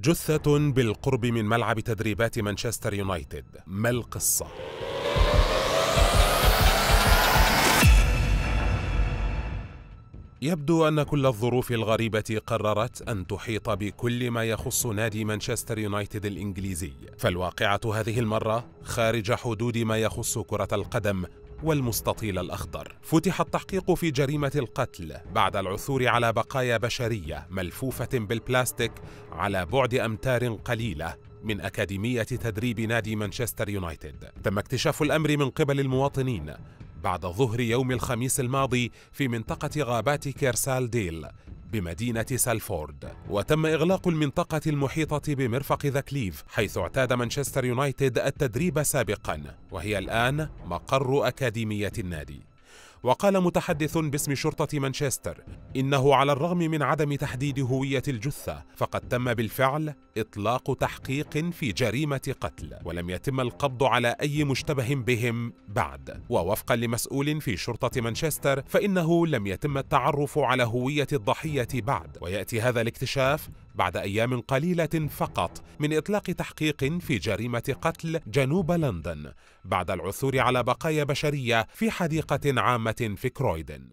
جثة بالقرب من ملعب تدريبات مانشستر يونايتد ما القصة؟ يبدو أن كل الظروف الغريبة قررت أن تحيط بكل ما يخص نادي مانشستر يونايتد الإنجليزي، فالواقعة هذه المرة خارج حدود ما يخص كرة القدم والمستطيل الأخضر فتح التحقيق في جريمة القتل بعد العثور على بقايا بشرية ملفوفة بالبلاستيك على بعد أمتار قليلة من أكاديمية تدريب نادي مانشستر يونايتد تم اكتشاف الأمر من قبل المواطنين بعد ظهر يوم الخميس الماضي في منطقة غابات كيرسال ديل بمدينة سالفورد وتم إغلاق المنطقة المحيطة بمرفق ذا كليف حيث اعتاد مانشستر يونايتد التدريب سابقا وهي الآن مقر أكاديمية النادي وقال متحدث باسم شرطة مانشستر إنه على الرغم من عدم تحديد هوية الجثة فقد تم بالفعل إطلاق تحقيق في جريمة قتل ولم يتم القبض على أي مشتبه بهم بعد ووفقا لمسؤول في شرطة مانشستر فإنه لم يتم التعرف على هوية الضحية بعد ويأتي هذا الاكتشاف بعد أيام قليلة فقط من إطلاق تحقيق في جريمة قتل جنوب لندن بعد العثور على بقايا بشرية في حديقة عامة في كرويدن